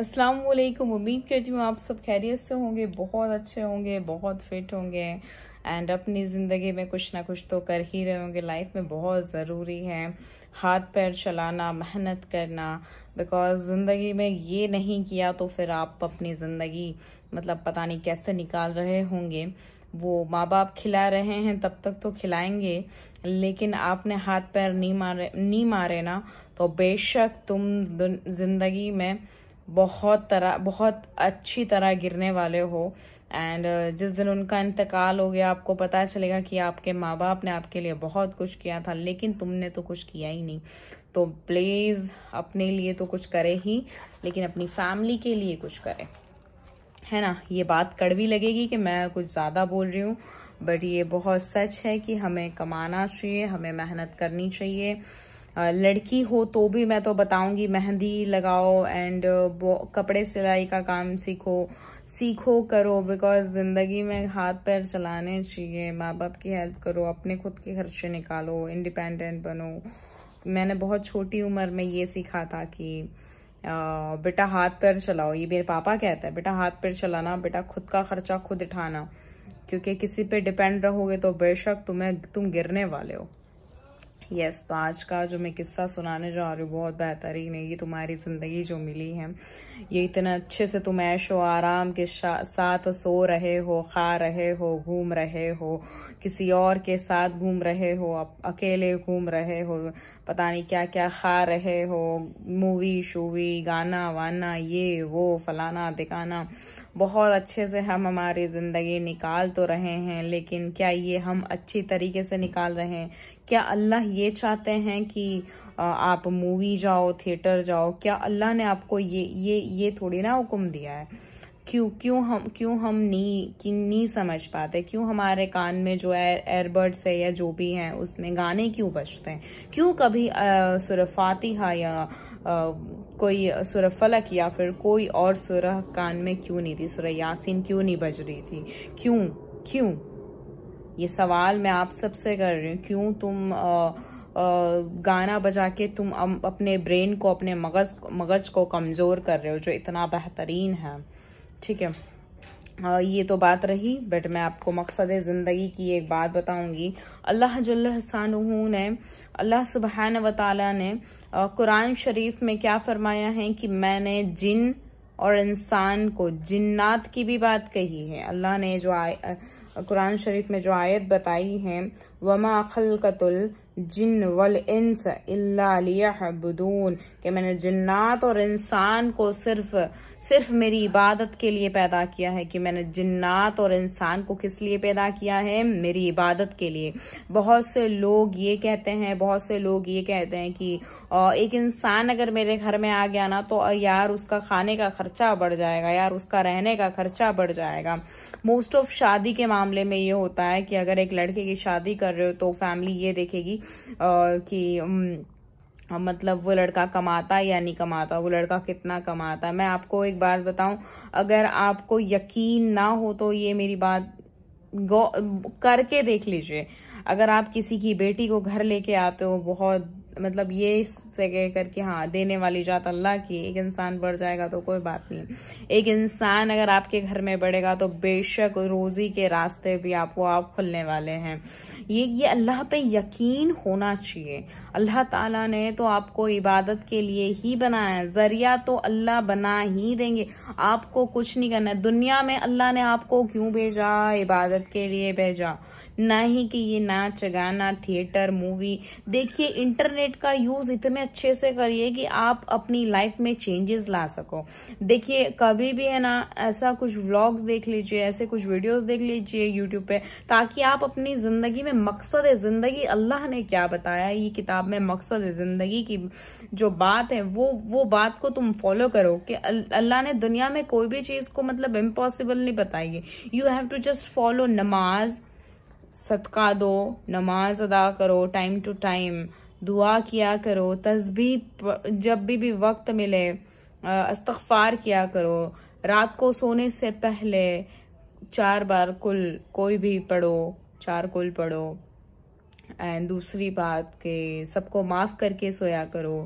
अस्सलाम वालेकुम उम्मीद करती हूँ आप सब खैरियत से होंगे बहुत अच्छे होंगे बहुत फिट होंगे एंड अपनी ज़िंदगी में कुछ ना कुछ तो कर ही रहे होंगे लाइफ में बहुत ज़रूरी है हाथ पैर चलाना मेहनत करना बिकॉज ज़िंदगी में ये नहीं किया तो फिर आप अपनी ज़िंदगी मतलब पता नहीं कैसे निकाल रहे होंगे वो माँ बाप खिला रहे हैं तब तक तो खिलाएंगे लेकिन आपने हाथ पैर नहीं मारे नहीं मारे ना तो बेशक तुम ज़िंदगी में बहुत तरह बहुत अच्छी तरह गिरने वाले हो एंड uh, जिस दिन उनका इंतकाल हो गया आपको पता चलेगा कि आपके माँ बाप ने आपके लिए बहुत कुछ किया था लेकिन तुमने तो कुछ किया ही नहीं तो प्लीज़ अपने लिए तो कुछ करे ही लेकिन अपनी फैमिली के लिए कुछ करें है ना ये बात कड़वी लगेगी कि मैं कुछ ज़्यादा बोल रही हूँ बट ये बहुत सच है कि हमें कमाना चाहिए हमें मेहनत करनी चाहिए लड़की हो तो भी मैं तो बताऊंगी मेहंदी लगाओ एंड कपड़े सिलाई का काम सीखो सीखो करो बिकॉज ज़िंदगी में हाथ पैर चलाने चाहिए माँ बाप की हेल्प करो अपने खुद के खर्चे निकालो इंडिपेंडेंट बनो मैंने बहुत छोटी उम्र में ये सीखा था कि बेटा हाथ पैर चलाओ ये मेरे पापा कहते हैं बेटा हाथ पैर चलाना बेटा खुद का खर्चा खुद उठाना क्योंकि किसी पे डिपेंड रहोगे तो बेशक तुम्हें तुम गिरने वाले हो यस yes, तो आज का जो मैं किस्सा सुनाने जा रही हूँ बहुत बेहतरीन है ये तुम्हारी ज़िंदगी जो मिली है ये इतना अच्छे से तुम ऐश हो आराम के साथ सो रहे हो खा रहे हो घूम रहे हो किसी और के साथ घूम रहे हो अकेले घूम रहे हो पता नहीं क्या क्या खा रहे हो मूवी शूवी गाना वाना ये वो फलाना दिखाना बहुत अच्छे से हम हमारी ज़िंदगी निकाल तो रहे हैं लेकिन क्या ये हम अच्छी तरीके से निकाल रहे हैं क्या अल्लाह ये चाहते हैं कि आप मूवी जाओ थिएटर जाओ क्या अल्लाह ने आपको ये ये ये थोड़ी ना हुक्म दिया है क्यों क्यों हम क्यों हम नहीं कि नहीं समझ पाते क्यों हमारे कान में जो है एयरबर्ड्स है या जो भी हैं उसमें गाने क्यों बजते हैं क्यों कभी सुर फातिहा या आ, कोई सुरफलक फलक या फिर कोई और सुरह कान में क्यों नहीं थी सुर यासीन क्यों नहीं बज रही थी क्यों क्यों ये सवाल मैं आप सबसे कर रही हूँ क्यों तुम आ, गाना बजा के तुम अपने ब्रेन को अपने मगज मगज को कमज़ोर कर रहे हो जो इतना बेहतरीन है ठीक है ये तो बात रही बट मैं आपको मकसद ज़िंदगी की एक बात बताऊंगी अल्लाह जल्लहसान ने अल्लाह सुबहान व ने कुरान शरीफ में क्या फरमाया है कि मैंने जिन और इंसान को जिन्नात की भी बात कही है अल्लाह ने जो आ, कुरान शरीफ में जो आयत बताई है वमा खलकतुल जिन वल इंस इल्लाबदून के मैंने जन्नात और इंसान को सिर्फ सिर्फ मेरी इबादत के लिए पैदा किया है कि मैंने जन्नात और इंसान को किस लिए पैदा किया है मेरी इबादत के लिए बहुत से लोग ये कहते हैं बहुत से लोग ये कहते हैं कि एक इंसान अगर मेरे घर में आ गया ना तो यार उसका खाने का खर्चा बढ़ जाएगा यार उसका रहने का खर्चा बढ़ जाएगा मोस्ट ऑफ शादी के मामले में ये होता है कि अगर एक लड़के की शादी कर कर रहे हो तो फैमिली ये देखेगी कि मतलब वो लड़का कमाता है या नहीं कमाता वो लड़का कितना कमाता है मैं आपको एक बात बताऊं अगर आपको यकीन ना हो तो ये मेरी बात करके देख लीजिए अगर आप किसी की बेटी को घर लेके आते हो बहुत मतलब ये से कह के हाँ देने वाली जात अल्लाह की एक इंसान बढ़ जाएगा तो कोई बात नहीं एक इंसान अगर आपके घर में बढ़ेगा तो बेशक रोज़ी के रास्ते भी आपको आप खुलने वाले हैं ये ये अल्लाह पे यकीन होना चाहिए अल्लाह ताला ने तो आपको इबादत के लिए ही बनाया है ज़रिया तो अल्लाह बना ही देंगे आपको कुछ नहीं करना है दुनिया में अल्लाह ने आपको क्यों भेजा इबादत के लिए भेजा ना ही कि ये नाच गाना थिएटर मूवी देखिए इंटरनेट का यूज इतने अच्छे से करिए कि आप अपनी लाइफ में चेंजेस ला सको देखिए कभी भी है ना ऐसा कुछ व्लॉग्स देख लीजिए ऐसे कुछ वीडियोस देख लीजिए यूट्यूब पे ताकि आप अपनी जिंदगी में मकसद है जिंदगी अल्लाह ने क्या बताया ये किताब में मकसद है जिंदगी की जो बात है वो वो बात को तुम फॉलो करो कि अल्लाह ने दुनिया में कोई भी चीज को मतलब इम्पॉसिबल नहीं बताई है you have to just follow नमाज सदका दो नमाज अदा करो टाइम टू टाइम दुआ किया करो तस्बी जब भी भी वक्त मिले अस्तफार किया करो रात को सोने से पहले चार बार कुल कोई भी पढ़ो चार कुल पढ़ो एंड दूसरी बात के सबको माफ़ करके सोया करो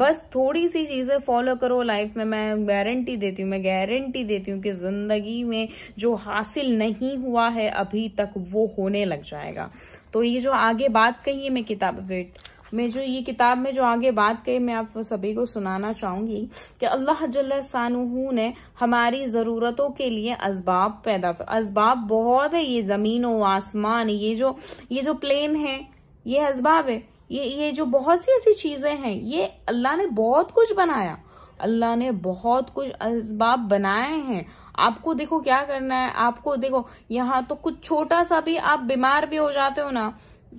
बस थोड़ी सी चीज़ें फॉलो करो लाइफ में मैं गारंटी देती हूँ मैं गारंटी देती हूँ कि ज़िंदगी में जो हासिल नहीं हुआ है अभी तक वो होने लग जाएगा तो ये जो आगे बात कही है मैं किताब वेट मैं जो ये किताब में जो आगे बात कही मैं आप सभी को सुनाना चाहूंगी कि अल्लाह जल्लानहू ने हमारी ज़रूरतों के लिए इसबाब पैदा इसबाब बहुत है ये ज़मीन व आसमान ये जो ये जो प्लेन है ये इसबाब है ये ये जो बहुत सी ऐसी चीज़ें हैं ये अल्लाह ने बहुत कुछ बनाया अल्लाह ने बहुत कुछ इसबाब बनाए हैं आपको देखो क्या करना है आपको देखो यहाँ तो कुछ छोटा सा भी आप बीमार भी हो जाते हो ना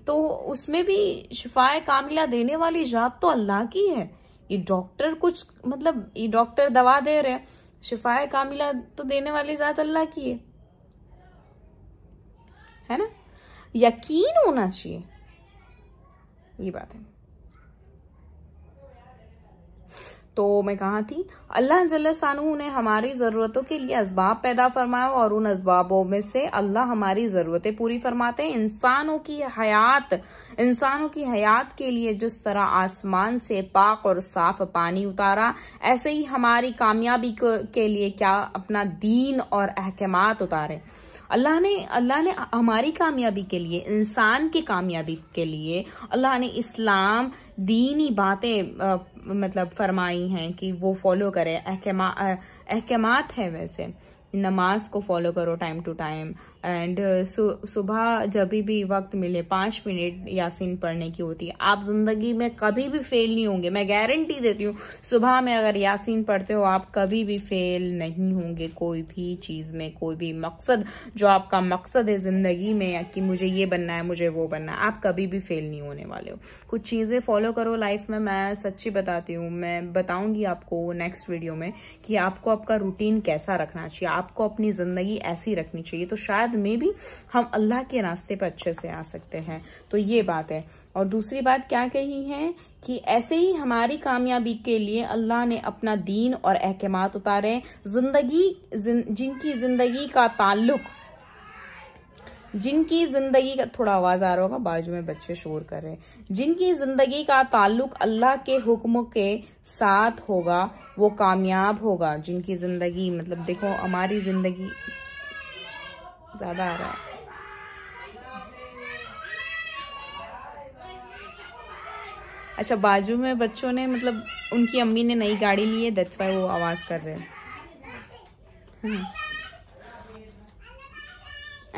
तो उसमें भी शिफाए कामिला देने वाली जात तो अल्लाह की है ये डॉक्टर कुछ मतलब ये डॉक्टर दवा दे रहे हैं शिफाए कामिला तो देने वाली जात अल्लाह की है है ना यकीन होना चाहिए ये बात है तो मैं कहा थी अल्लाह जल्लसानू ने हमारी ज़रूरतों के लिए इसबाब पैदा फरमाया और उन इसबाबों में से अल्लाह हमारी ज़रूरतें पूरी फरमाते हैं इंसानों की हयात इंसानों की हयात के लिए जिस तरह आसमान से पाक और साफ पानी उतारा ऐसे ही हमारी कामयाबी के लिए क्या अपना दीन और अहकाम उतारे अल्लाह ने अल्लाह ने हमारी कामयाबी के लिए इंसान की कामयाबी के लिए अल्लाह ने इस्लाम दीनी बातें मतलब फरमाई हैं कि वो फॉलो करें अहकाम अहकाम है वैसे नमाज को फॉलो करो time to time and uh, सुबह जब भी वक्त मिले पाँच मिनट यासीन पढ़ने की होती है आप ज़िंदगी में कभी भी फेल नहीं होंगे मैं गारंटी देती हूँ सुबह में अगर यासीन पढ़ते हो आप कभी भी फेल नहीं होंगे कोई भी चीज़ में कोई भी मकसद जो आपका मकसद है ज़िंदगी में कि मुझे ये बनना है मुझे वो बनना है आप कभी भी फेल नहीं होने वाले हो कुछ चीज़ें फॉलो करो लाइफ में मैं सच्ची बताती हूँ मैं बताऊँगी आपको नेक्स्ट वीडियो में कि आपको आपका रूटीन कैसा रखना चाहिए आपको अपनी ज़िंदगी ऐसी रखनी चाहिए तो शायद बाद में भी हम अल्लाह के रास्ते पर अच्छे से आ सकते हैं तो ये बात है और दूसरी बात क्या कही है कि ऐसे ही हमारी कामयाबी के लिए अल्लाह ने अपना दीन और अहकाम उतारे जिंदगी जिन, जिनकी जिंदगी का ताल्लुक जिनकी जिंदगी का थोड़ा आवाज आ रहा होगा बाजू में बच्चे शोर कर रहे हैं जिनकी जिंदगी का ताल्लुक अल्लाह के हुक्म के साथ होगा वो कामयाब होगा जिनकी जिंदगी मतलब देखो हमारी जिंदगी ज़्यादा आ रहा है अच्छा बाजू में बच्चों ने मतलब उनकी अम्मी ने नई गाड़ी ली है दैट्स वाई वो आवाज़ कर रहे हैं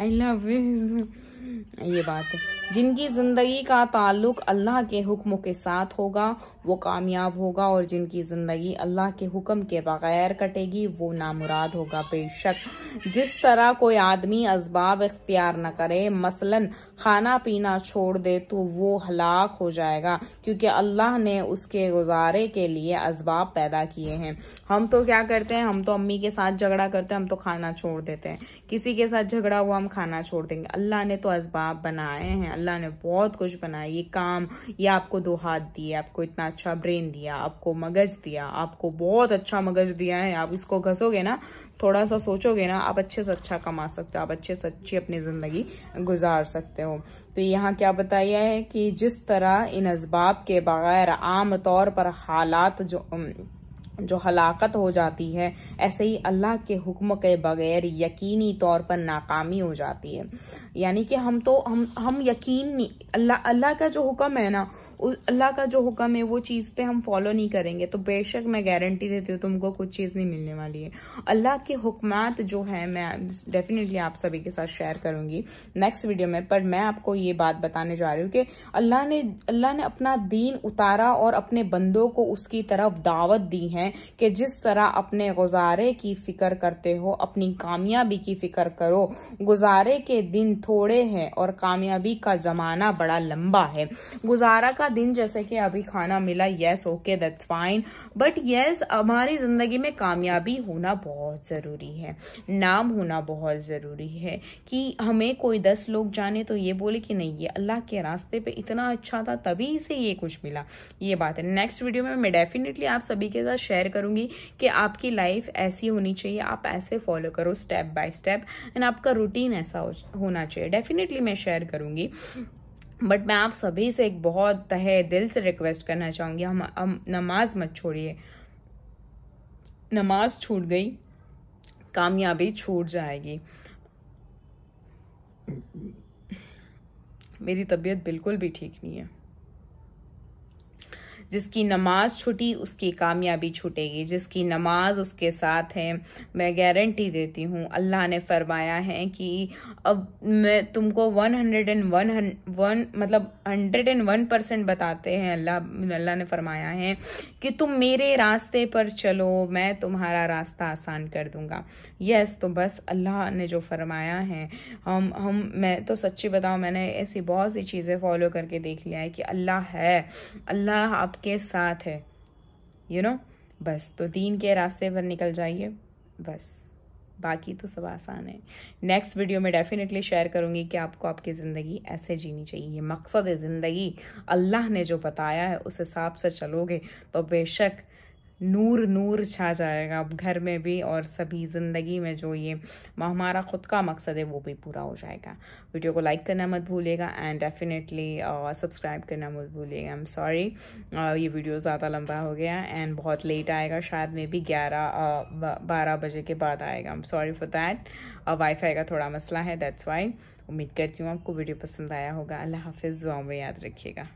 आई लव यू ये बात है जिनकी ज़िंदगी का ताल्लुक अल्लाह के हुक्म के साथ होगा वो कामयाब होगा और जिनकी ज़िंदगी अल्लाह के हुक्म के बगैर कटेगी वो नामुराद होगा बेशक जिस तरह कोई आदमी इसबाब इख्तियार न करे मसलन खाना पीना छोड़ दे तो वो हलाक हो जाएगा क्योंकि अल्लाह ने उसके गुजारे के लिए इसबाब पैदा किए हैं हम तो क्या करते हैं हम तो अम्मी के साथ झगड़ा करते हैं हम तो खाना छोड़ देते हैं किसी के साथ झगड़ा हुआ हम खाना छोड़ देंगे अल्लाह ने तो इसबाब बनाए हैं अल्लाह ने बहुत कुछ बनाया ये काम ये आपको दो हाथ दिए आपको इतना अच्छा ब्रेन दिया आपको मगज दिया आपको बहुत अच्छा मगज दिया है आप इसको घसोगे ना थोड़ा सा सोचोगे ना आप अच्छे से अच्छा कमा सकते हो आप अच्छे से अच्छी अपनी ज़िंदगी गुजार सकते हो तो यहाँ क्या बताया है कि जिस तरह इन इसबाब के बगैर आम तौर पर हालात जो जो हलाकत हो जाती है ऐसे ही अल्लाह के हुक्म के बगैर यकीनी तौर पर नाकामी हो जाती है यानी कि हम तो हम हम यकीन नहीं अल्लाह अल्लाह का जो हुक्म है ना अल्लाह का जो हुक्म है वो चीज़ पे हम फॉलो नहीं करेंगे तो बेशक मैं गारंटी देती हूँ तुमको कुछ चीज़ नहीं मिलने वाली है अल्लाह के हुक्मात जो है मैं डेफिनेटली आप सभी के साथ शेयर करूंगी नेक्स्ट वीडियो में पर मैं आपको ये बात बताने जा रही हूँ कि अल्लाह ने अल्लाह ने अपना दीन उतारा और अपने बंदों को उसकी तरफ दावत दी है कि जिस तरह अपने गुजारे की फिक्र करते हो अपनी कामयाबी की फिक्र करो गुजारे के दिन थोड़े हैं और कामयाबी का जमाना बड़ा लंबा है गुजारा का का दिन जैसे कि अभी खाना मिला yes okay that's fine but yes हमारी ज़िंदगी में कामयाबी होना बहुत ज़रूरी है नाम होना बहुत ज़रूरी है कि हमें कोई दस लोग जाने तो ये बोले कि नहीं ये अल्लाह के रास्ते पे इतना अच्छा था तभी इसे ये कुछ मिला ये बात है नेक्स्ट वीडियो में मैं डेफिनेटली आप सभी के साथ शेयर करूंगी कि आपकी लाइफ ऐसी होनी चाहिए आप ऐसे फॉलो करो स्टेप बाय स्टेप एंड आपका रूटीन ऐसा होना चाहिए डेफिनेटली मैं शेयर करूंगी बट मैं आप सभी से एक बहुत तहे दिल से रिक्वेस्ट करना चाहूँगी हम, हम नमाज मत छोड़िए नमाज छूट गई कामयाबी छूट जाएगी मेरी तबीयत बिल्कुल भी ठीक नहीं है जिसकी नमाज छुटी उसकी कामयाबी छूटेगी जिसकी नमाज उसके साथ है मैं गारंटी देती हूँ अल्लाह ने फरमाया है कि अब मैं तुमको one hundred and one one मतलब हंड्रेड एंड वन परसेंट बताते हैं अल्लाह अल्लाह ने फरमाया है कि तुम मेरे रास्ते पर चलो मैं तुम्हारा रास्ता आसान कर दूंगा यस तो बस अल्लाह ने जो फरमाया है हम हम मैं तो सच्ची बताऊँ मैंने ऐसी बहुत सी चीज़ें फॉलो करके देख लिया है कि अल्लाह है अल्लाह आप आपके साथ है यू you नो know? बस तो दीन के रास्ते पर निकल जाइए बस बाकी तो सब आसान है नेक्स्ट वीडियो में डेफिनेटली शेयर करूंगी कि आपको आपकी ज़िंदगी ऐसे जीनी चाहिए मकसद है ज़िंदगी अल्लाह ने जो बताया है उस हिसाब से चलोगे तो बेशक नूर नूर छा जाएगा अब घर में भी और सभी ज़िंदगी में जो ये हमारा ख़ुद का मकसद है वो भी पूरा हो जाएगा वीडियो को लाइक करना मत भूलिएगा एंड डेफिनेटली सब्सक्राइब करना मत भूलिएगा आई एम सॉरी ये वीडियो ज़्यादा लंबा हो गया एंड बहुत लेट आएगा शायद मे भी ग्यारह uh, बारह बजे के बाद आएगा आई एम सॉरी फॉर और वाईफाई का थोड़ा मसला है दैट्स वाई उम्मीद करती हूँ आपको वीडियो पसंद आया होगा अल्लाह हाफिज़ दुआ में याद रखिएगा